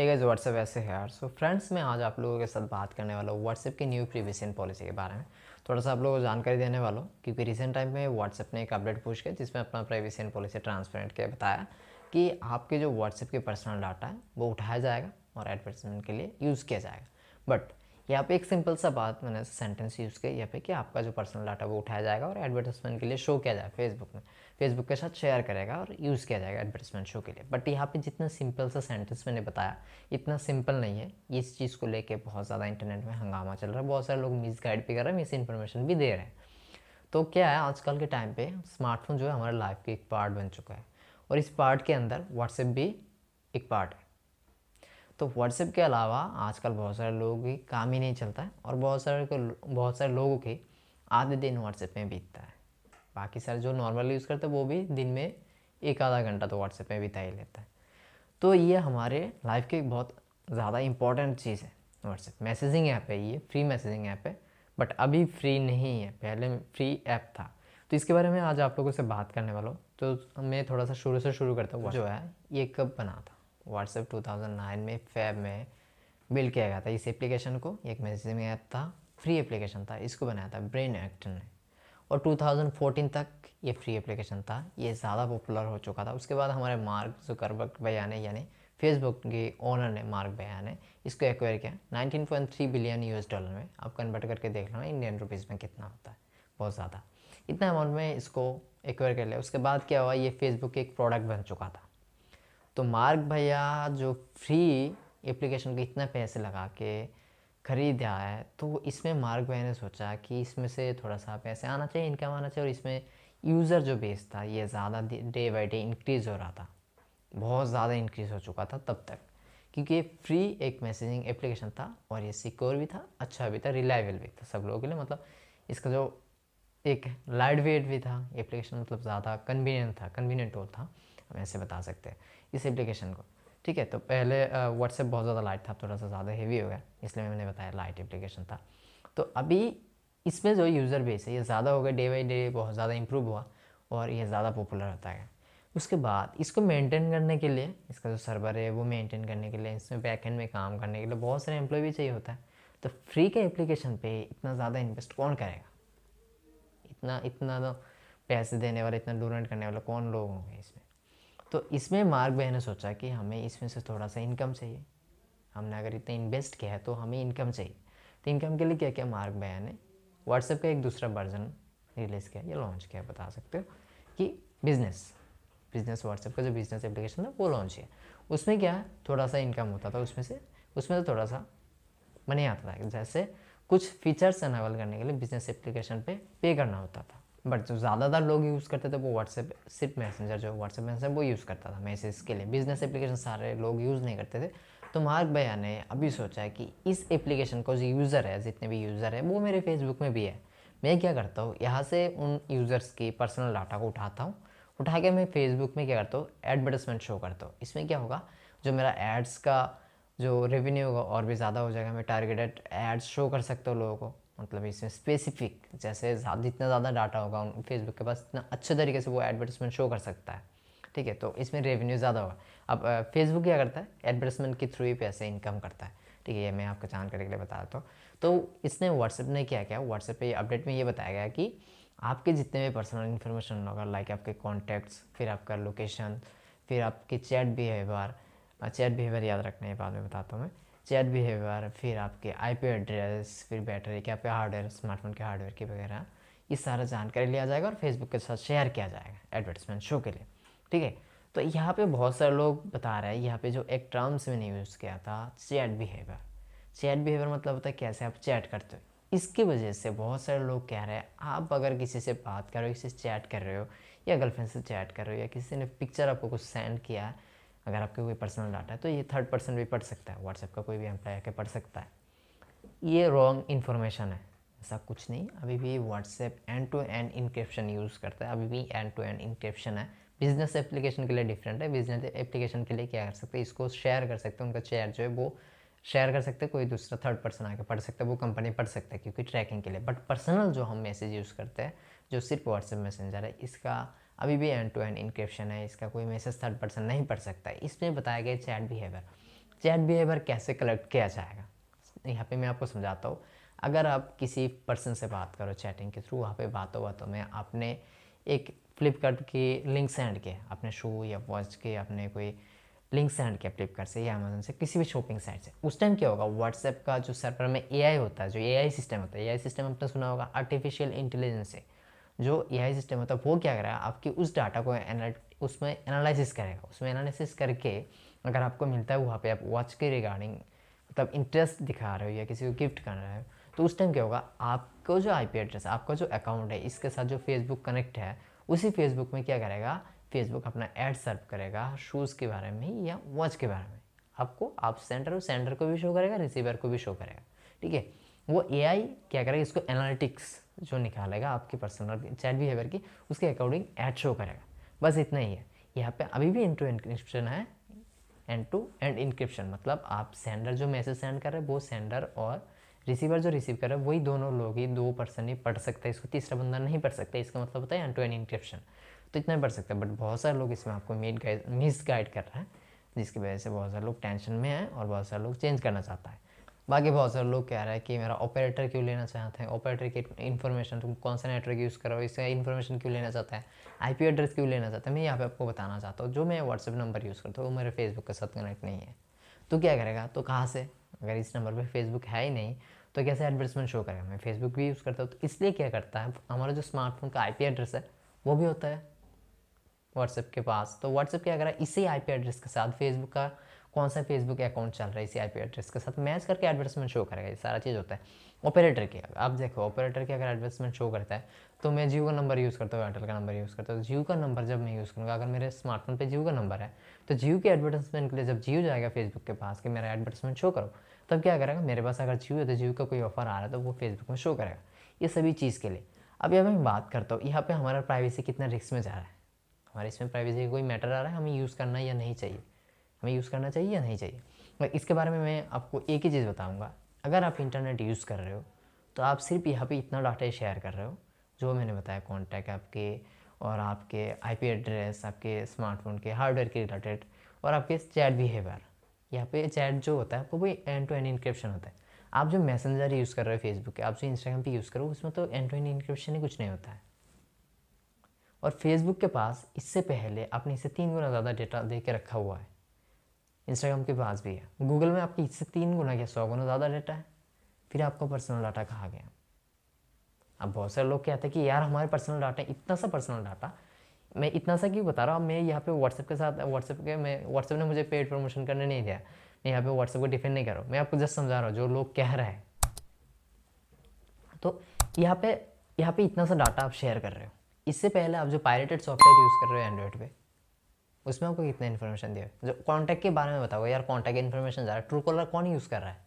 है guys WhatsApp ऐसे है यार सो फ्रेंड्स मैं आज आप लोगों के साथ बात करने वाला हूँ व्हाट्सएप की न्यू प्रिवेशन पॉलिसी के बारे में थोड़ा सा आप लोगों को जानकारी देने वाला हूँ क्योंकि रिसेंट टाइम में व्हाट्सएप ने एक अपडेट पूछ के जिसमें अपना प्राइवेशन पॉलिसी ट्रांसपेरेंट किया बताया कि आपके जो व्हाट्सएप के पर्सनल डाटा है वो उठाया जाएगा और एडवर्टाइजमेंट के लिए यूज़ किया जाएगा बट यहाँ पे एक सिंपल सा बात मैंने सेंटेंस यूज़ किया यहाँ पे कि आपका जो पर्सनल डाटा वो उठाया जाएगा और एडवर्टाइजमेंट के लिए शो किया जाएगा फेसबुक में फेसबुक के साथ शेयर करेगा और यूज़ किया जाएगा एडवर्टाइजमेंट शो के लिए बट यहाँ पे जितना सिंपल सा सेंटेंस मैंने बताया इतना सिंपल नहीं है इस चीज़ को लेकर बहुत ज़्यादा इंटरनेट में हंगामा चल रहा है बहुत सारे लोग मिस गाइड भी कर रहे हैं मिस इन्फॉर्मेशन भी दे रहे हैं तो क्या है आजकल के टाइम पे स्मार्टफोन जो है हमारे लाइफ के एक पार्ट बन चुका है और इस पार्ट के अंदर व्हाट्सएप भी एक पार्ट है तो व्हाट्सएप के अलावा आजकल बहुत सारे लोगों की काम ही नहीं चलता है और बहुत सारे बहुत सारे लोगों के आधे दिन व्हाट्सएप में बीतता है बाकी सारे जो नॉर्मल यूज़ करते हैं वो भी दिन में एक आधा घंटा तो व्हाट्सएप में बिता ही लेता है तो ये हमारे लाइफ की बहुत ज़्यादा इंपॉर्टेंट चीज़ है व्हाट्सएप मैसेजिंग ऐप है ये फ्री मैसेजिंग ऐप है बट अभी फ्री नहीं है पहले फ्री ऐप था तो इसके बारे में आज आप लोगों से बात करने वाला हूँ तो मैं थोड़ा सा शुरू से शुरू करता हूँ जो है ये कब बना था व्हाट्सएप 2009 में फैब में बिल्ड किया गया था इस एप्लीकेशन को एक मैसेजिंग ऐप था फ्री एप्लीकेशन था इसको बनाया था ब्रेन एक्ट ने और 2014 तक ये फ्री एप्लीकेशन था ये ज़्यादा पॉपुलर हो चुका था उसके बाद हमारे मार्क जुकरबर्ग भैया ने यानी फेसबुक के ओनर ने मार्क भैया ने इसको एक्वायर किया 19.3 बिलियन यूएस डॉलर में आप कन्वर्ट करके देख लो इंडियन रुपीज़ में कितना होता है बहुत ज़्यादा इतना अमाउंट में इसको एक्वायर कर लिया उसके बाद क्या हुआ ये फेसबुक एक प्रोडक्ट बन चुका था तो मार्ग भैया जो फ्री एप्लीकेशन के इतने पैसे लगा के ख़रीदा है तो इसमें मार्ग भैया ने सोचा कि इसमें से थोड़ा सा पैसे आना चाहिए इनकम आना चाहिए और इसमें यूज़र जो बेस था ये ज़्यादा डे बाई डे इंक्रीज़ हो रहा था बहुत ज़्यादा इंक्रीज़ हो चुका था तब तक क्योंकि ये फ्री एक मैसेजिंग एप्लीकेशन था और ये सिक्योर भी था अच्छा भी था रिलायबल भी था सब लोगों के लिए मतलब इसका जो एक लाइट वेट भी था एप्लीकेशन मतलब ज़्यादा कन्वीनियंट था कन्वीनियंट और था हम ऐसे बता सकते हैं इस एप्लीकेशन को ठीक है तो पहले व्हाट्सएप बहुत ज़्यादा लाइट था थोड़ा सा ज़्यादा हेवी हो गया इसलिए मैंने बताया लाइट एप्लीकेशन था तो अभी इसमें जो यूज़र बेस है ये ज़्यादा हो गया डे बाई डे बहुत ज़्यादा इम्प्रूव हुआ और ये ज़्यादा पॉपुलर होता है उसके बाद इसको मेंटेन करने के लिए इसका जो सर्वर है वो मेंटेन करने के लिए इसमें बैकहेंड में काम करने के लिए बहुत सारे एम्प्लॉय भी चाहिए होता है तो फ्री के एप्लीकेशन पे इतना ज़्यादा इन्वेस्ट कौन करेगा इतना इतना तो पैसे देने वाले इतना डोनेट करने वाले कौन लोग होंगे इसमें तो इसमें मार्ग बहन ने सोचा कि हमें इसमें से थोड़ा सा इनकम चाहिए हमने अगर इतना इन्वेस्ट किया है तो हमें इनकम चाहिए तो इनकम के लिए क्या क्या मार्ग बहन ने व्हाट्सएप का एक दूसरा वर्जन रिलीज़ किया या लॉन्च किया बता सकते हो कि बिज़नेस बिज़नेस व्हाट्सएप का जो बिज़नेस एप्लीकेशन था वो लॉन्च किया उसमें क्या है थोड़ा सा इनकम होता था उसमें से उसमें तो थोड़ा सा मनी आता था जैसे कुछ फीचर्स अनावल करने के लिए बिज़नेस एप्लीकेशन पे पे करना होता था बट जो ज़्यादातर लोग यूज़ करते थे वो व्हाट्सएप सिर्फ मैसेंजर जो व्हाट्सएप मैसेंजर वो यूज़ करता था मैसेज के लिए बिजनेस एप्लीकेशन सारे लोग यूज़ नहीं करते थे तो मार्क भैया ने अभी सोचा है कि इस एप्लीकेशन को जो यूज़र है जितने भी यूज़र है वो मेरे फेसबुक में भी है मैं क्या करता हूँ यहाँ से उन यूज़र्स की पर्सनल डाटा को उठाता हूँ उठा के मैं फेसबुक में क्या करता हूँ एडवर्टाइजमेंट शो करता हूँ इसमें क्या होगा जो मेरा एड्स का जो रेवेन्यू होगा और भी ज़्यादा हो जाएगा मैं टारगेटेड एड्स शो कर सकता हूँ लोगों को मतलब इसमें स्पेसिफिक जैसे जितना ज़्यादा डाटा होगा उन फेसबुक के पास इतना अच्छे तरीके से वो एडवर्टिसमेंट शो कर सकता है ठीक है तो इसमें रेवेन्यू ज़्यादा होगा अब फेसबुक क्या करता है एडवर्टीजमेंट के थ्रू ही पैसे इनकम करता है ठीक है ये मैं आपको जानकारी के लिए बता देता हूँ तो इसने व्हाट्सएप ने क्या किया व्हाट्सएप पे अपडेट में ये बताया गया कि आपके जितने भी पर्सनल इन्फॉर्मेशन होगा लाइक आपके कॉन्टैक्ट्स फिर आपका लोकेशन फिर आपके चैट बिहेवियर चैट बिहेवियर याद रखना के बाद में बताता हूँ मैं चैट बिहेवियर फिर आपके आईपी एड्रेस फिर बैटरी के आपके हार्डवेयर स्मार्टफोन के हार्डवेयर की वगैरह ये सारा जानकारी लिया जाएगा और फेसबुक के साथ शेयर किया जाएगा एडवर्टीजमेंट शो के लिए ठीक है तो यहाँ पे बहुत सारे लोग बता रहे हैं यहाँ पे जो एक टर्म्स मैंने यूज़ किया था चैट बिहेवियर चैट बिहेवियर मतलब होता है कैसे आप चैट करते हो इसकी वजह से बहुत सारे लोग कह रहे हैं आप अगर किसी से बात कर रहे हो किसी से चैट कर रहे हो या गर्लफ्रेंड से चैट कर रहे हो या किसी ने पिक्चर आपको कुछ सेंड किया है अगर आपके कोई पर्सनल डाटा है तो ये थर्ड पर्सन भी पढ़ सकता है व्हाट्सएप का कोई भी एम्प्लॉय आके पढ़ सकता है ये रॉन्ग इन्फॉर्मेशन है ऐसा कुछ नहीं अभी भी WhatsApp end to end encryption use करता है अभी भी एंड टू एंड इंक्रिप्शन है बिजनेस एप्लीकेशन के लिए डिफरेंट है बिजनेस एप्लीकेशन के लिए क्या कर सकते हैं इसको शेयर कर सकते हैं उनका शेयर जो है वो शेयर कर सकते हैं कोई दूसरा थर्ड पर्सन आके पढ़ सकता है वो कंपनी पढ़ सकता है क्योंकि ट्रैकिंग के लिए बट पर्सनल जो हम मैसेज यूज़ करते हैं जो सिर्फ व्हाट्सएप मैसेंजर है इसका अभी भी एंड टू एंड इंक्रिप्शन है इसका कोई मैसेज थर्ड पर्सन नहीं पढ़ सकता है इसमें बताया गया चैट बिहेवियर चैट बिहेवियर कैसे कलेक्ट किया जाएगा यहाँ पे मैं आपको समझाता हूँ अगर आप किसी पर्सन से बात करो चैटिंग के थ्रू वहाँ पे बातों बातों में आपने एक फ्लिपकार्ट की लिंक सेंड के अपने शू या वॉच के अपने कोई लिंक सेंड किया फ्लिपकार्ट से या अमेजोन से किसी भी शॉपिंग साइट से उस टाइम क्या होगा व्हाट्सएप का जो सर्वर में ए होता है जो ए सिस्टम होता है ए सिस्टम आपने सुना होगा आर्टिफिशियल इंटेलिजेंस है जो ए सिस्टम होता है वो क्या करेगा आपकी उस डाटा को उसमें एनालिसिस करेगा उसमें एनालिसिस करके अगर आपको मिलता है वहाँ पे आप वॉच के रिगार्डिंग मतलब इंटरेस्ट दिखा रहे हो या किसी को गिफ्ट कर रहे हो तो उस टाइम क्या होगा आपको जो पी एड्रेस आपका जो अकाउंट है इसके साथ जो फेसबुक कनेक्ट है उसी फेसबुक में क्या करेगा फेसबुक अपना एड सर्व करेगा शूज़ के बारे में या वॉच के बारे में आपको आप सेंडर हो सेंडर को भी शो करेगा रिसीवर को भी शो करेगा ठीक है वो एआई क्या करेगा इसको एनालिटिक्स जो निकालेगा आपकी पर्सनल चैट बिहेवियर की उसके अकॉर्डिंग ऐड शो करेगा बस इतना ही है यहाँ पे अभी भी टू इंक्रिप्शन है एंड टू एंड इंक्रिप्शन मतलब आप सेंडर जो मैसेज सेंड कर रहे हैं वो सेंडर और रिसीवर जो रिसीव कर रहे हैं वही दोनों लोग ही दो पर्सन ही पढ़ सकते हैं इसको तीसरा बंदा नहीं पढ़ सकता इसका मतलब होता है एंड टू एंड इंक्रिप्शन तो इतना पढ़ सकते हैं बट बहुत सारे लोग इसमें आपको मिस गाइड कर रहे हैं जिसकी वजह से बहुत सारे लोग टेंशन में हैं और बहुत सारे लोग चेंज करना चाहता है बाकी बहुत सारे लोग कह रहे हैं कि मेरा ऑपरेटर क्यों लेना चाहते हैं ऑपरेटर की इन्फॉर्मेशन तुम कौन सा नेटवर्क यूज़ करो इसका इन्फॉर्मेशन क्यों लेना चाहते हैं आईपी एड्रेस क्यों लेना चाहते हैं मैं यहाँ पे आपको बताना चाहता हूँ जो मैं व्हाट्सअप नंबर यूज़ करता हूँ वो मेरे फेसबुक के साथ कनेक्ट नहीं है तो क्या करेगा तो कहाँ से अगर इस नंबर पर फेसबुक है ही नहीं तो कैसे एडवर्टाइजमेंट शो करेगा मैं फेसबुक भी यूज़ करता हूँ तो इसलिए क्या करता है हमारा जो स्मार्टफोन का आई एड्रेस है वो भी होता है व्हाट्सएप के पास तो व्हाट्सएप क्या करा इसी आई एड्रेस के साथ फेसबुक का कौन सा फेसबुक अकाउंट चल रहा है इसी आईपी एड्रेस के साथ मैच करके एडवर्टाइजमेंट शो करेगा ये सारा चीज़ होता है ऑपरेटर की आप देखो ऑपरेटर के अगर एडवर्टाइजमेंट शो करता है तो मैं जियो का नंबर यूज़ करता हूँ एयरटेल का नंबर यूज़ करता हूँ जियो का नंबर जब मैं यूज़ करूँगा अगर मेरे स्मार्टफोन पर जियो का नंबर है तो जियो के एडवर्टाइजमेंट के लिए जब जियो जाएगा फेसबुक के पास कि मेरा एडवर्टाइजमेंट शो करो तब क्या करेगा मेरे पास अगर जियो है तो जियो का कोई ऑफर आ रहा है तो वो फेसबुक में शो करेगा ये सभी चीज़ के लिए अब यहाँ मैं बात करता हूँ यहाँ पर हमारा प्राइवेसी कितना रिस्क में जा रहा है हमारे इसमें प्राइवेसी का कोई मैटर आ रहा है हमें यूज़ करना या नहीं चाहिए हमें यूज़ करना चाहिए या नहीं चाहिए इसके बारे में मैं आपको एक ही चीज़ बताऊँगा अगर आप इंटरनेट यूज़ कर रहे हो तो आप सिर्फ यहाँ पे इतना डाटा शेयर कर रहे हो जो मैंने बताया कॉन्टैक्ट आपके और आपके आईपी एड्रेस आपके स्मार्टफोन के हार्डवेयर के रिलेटेड और आपके चैट बिहेवियर यहाँ पे चैट जो होता है वो भी एंड टू एंड इंक्रिप्शन होता है आप जो मैसेंजर यूज़ कर रहे हो फेसबुक के आप जो इंस्टाग्राम पे यूज़ करो उसमें तो एंड टू एंड इंक्रिप्शन ही कुछ नहीं होता है और फेसबुक के पास इससे पहले आपने इससे तीन गुना ज़्यादा डेटा दे के रखा हुआ है इंस्टाग्राम के पास भी है गूगल में आपकी इससे तीन गुना या सौ गुना ज़्यादा डाटा है फिर आपको पर्सनल डाटा कहा गया अब बहुत सारे लोग कहते हैं कि यार हमारे पर्सनल डाटा इतना सा पर्सनल डाटा मैं इतना सा क्यों बता रहा हूँ मैं यहाँ पे व्हाट्सएप के साथ व्हाट्सएप के मैं व्हाट्सएप ने मुझे पेड प्रमोशन करने नहीं दिया मैं यहाँ पे व्हाट्सएप को डिफेंड नहीं कर रहा हूँ मैं आपको जस्ट समझा रहा हूँ जो लोग कह रहे हैं तो यहाँ पे यहाँ पे इतना सा डाटा आप शेयर कर रहे हो इससे पहले आप जो पायरेटेड सॉफ्टवेयर यूज़ कर रहे हो एंड्रॉयड पर उसमें आपको कितना इन्फॉर्मेशन दिया जो कॉन्टैक्ट के बारे में बताओ यार कॉन्टैक्ट इन्फॉर्मेशन जा रहा है ट्रू कॉलर कौन यूज़ कर रहा है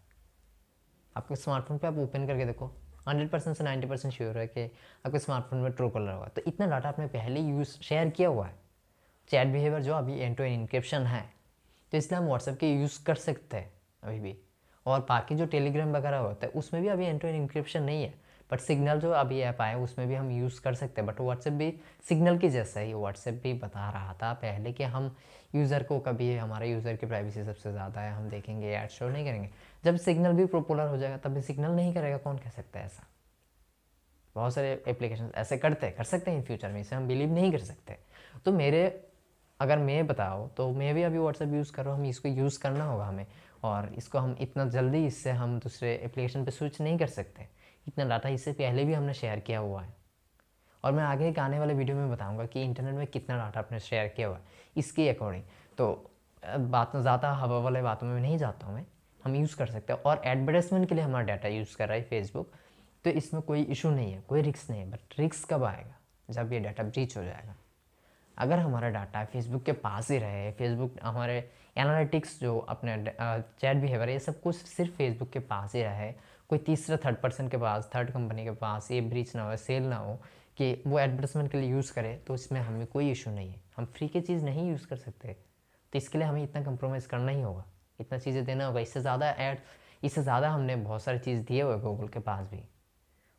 आपके स्मार्टफोन पे आप ओपन करके देखो हंड्रेड परसेंट से नाइन्टी परसेंट श्योर है कि आपके स्मार्टफोन में ट्रू कॉलर होगा तो इतना डाटा आपने पहले यूज़ शेयर किया हुआ है चैट बिहेवियर जो अभी एंड टू एंड इंक्रिप्शन है तो इसलिए हम व्हाट्सएप के यूज़ कर सकते हैं अभी भी और बाकी जो टेलीग्राम वगैरह होता है उसमें भी अभी एंड टू एंड इंक्रिप्शन नहीं है बट सिग्नल जो अभी ऐप आए उसमें भी हम यूज़ कर सकते हैं बट व्हाट्सएप भी सिग्नल की जैसा ही व्हाट्सएप भी बता रहा था पहले कि हम यूज़र को कभी हमारे यूज़र की प्राइवेसी सबसे ज़्यादा है हम देखेंगे ऐड शो नहीं करेंगे जब सिग्नल भी पॉपुलर हो जाएगा तब भी सिग्नल नहीं करेगा कौन कह सकता है ऐसा बहुत सारे एप्लीकेशन ऐसे करते कर सकते हैं इन फ्यूचर में इसे हम बिलीव नहीं कर सकते तो मेरे अगर मैं बताओ तो मैं भी अभी व्हाट्सएप यूज़ कर रहा हूँ हम इसको यूज़ करना होगा हमें और इसको हम इतना जल्दी इससे हम दूसरे एप्लीकेशन पे स्विच नहीं कर सकते इतना डाटा इससे पहले भी हमने शेयर किया हुआ है और मैं आगे आने वाले वीडियो में बताऊंगा कि इंटरनेट में कितना डाटा आपने शेयर किया हुआ है इसके अकॉर्डिंग तो बात ज़्यादा हवा वाले बातों में नहीं जाता हूँ मैं हम यूज़ कर सकते हैं और एडवर्टाइजमेंट के लिए हमारा डाटा यूज़ कर रहा है फेसबुक तो इसमें कोई इशू नहीं है कोई रिक्स नहीं है बट रिक्स कब आएगा जब ये डाटा ब्रीच हो जाएगा अगर हमारा डाटा फेसबुक के पास ही रहे फेसबुक हमारे एनालिटिक्स जो अपने चैट बिहेवियर ये सब कुछ सिर्फ फेसबुक के पास ही रहे कोई तीसरा थर्ड पर्सन के पास थर्ड कंपनी के पास ये ब्रीच ना हो सेल ना हो कि वो एडवर्टाइजमेंट के लिए यूज़ करे तो इसमें हमें कोई इशू नहीं है हम फ्री की चीज़ नहीं यूज़ कर सकते तो इसके लिए हमें इतना कंप्रोमाइज़ करना ही होगा इतना चीज़ें देना होगा इससे ज़्यादा एड इससे ज़्यादा हमने बहुत सारी चीज़ दिए हुए गूगल के पास भी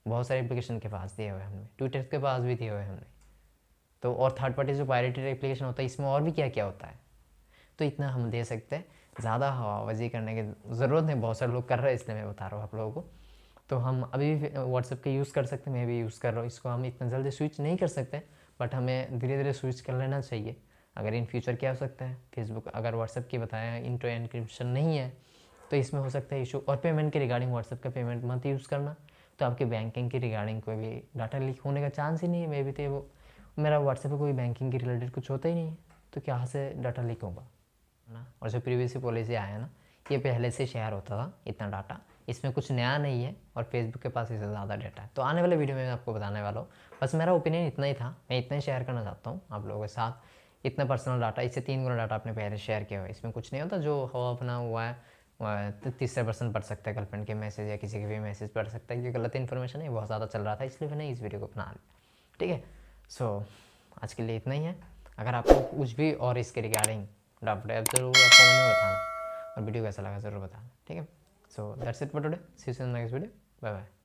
बहुत सारे एप्लीकेशन के पास दिए हुए हमने ट्विटर के पास भी दिए हुए हमने तो और थर्ड पार्टी जो पायरेटेड एप्लीकेशन होता है इसमें और भी क्या क्या होता है तो इतना हम दे सकते हैं ज़्यादा हवाबाजी करने की ज़रूरत नहीं बहुत सारे लोग कर रहे हैं इसलिए मैं बता रहा हूँ आप लोगों को तो हम अभी भी व्हाट्सएप के यूज़ कर सकते हैं मैं भी यूज़ कर रहा हूँ इसको हम इतना जल्दी स्विच नहीं कर सकते बट हमें धीरे धीरे स्विच कर लेना चाहिए अगर इन फ्यूचर क्या हो सकता है फेसबुक अगर व्हाट्सएप की बताया इन टू एनक्रिप्शन नहीं है तो इसमें हो सकता है इशू और पेमेंट के रिगार्डिंग व्हाट्सएप का पेमेंट मत यूज़ करना तो आपके बैंकिंग की रिगार्डिंग कोई भी डाटा लीक होने का चांस ही नहीं है मे भी तो वो मेरा व्हाट्सएप पर कोई बैंकिंग के रिलेटेड कुछ होता ही नहीं है तो क्या से डाटा लीक होगा ना और जो प्रीवियसली पॉलिसी आया ना ये पहले से शेयर होता था इतना डाटा इसमें कुछ नया नहीं है और फेसबुक के पास इससे ज़्यादा डाटा है तो आने वाले वीडियो में मैं आपको बताने वाला हूँ बस मेरा ओपिनियन इतना ही था मैं इतना ही शेयर करना चाहता हूँ आप लोगों के साथ इतना पर्सनल डाटा इससे तीन गुना डाटा आपने पहले शेयर किया हुआ इसमें कुछ नहीं होता जो हवा अपना हुआ है तो तीसरे पर्सन पढ़ सकता है गर्लफ्रेंड के मैसेज या किसी के भी मैसेज पढ़ सकता है ये गलत इन्फॉर्मेशन है बहुत ज़्यादा चल रहा था इसलिए मैंने इस वीडियो को अपना लिया ठीक है सो आज के लिए इतना ही है अगर आपको कुछ भी और इसके रिगार्डिंग डाउट है जरूर आपको मुझे बताना और वीडियो कैसा लगा ज़रूर बताना ठीक है so that's it for today see you in next video bye bye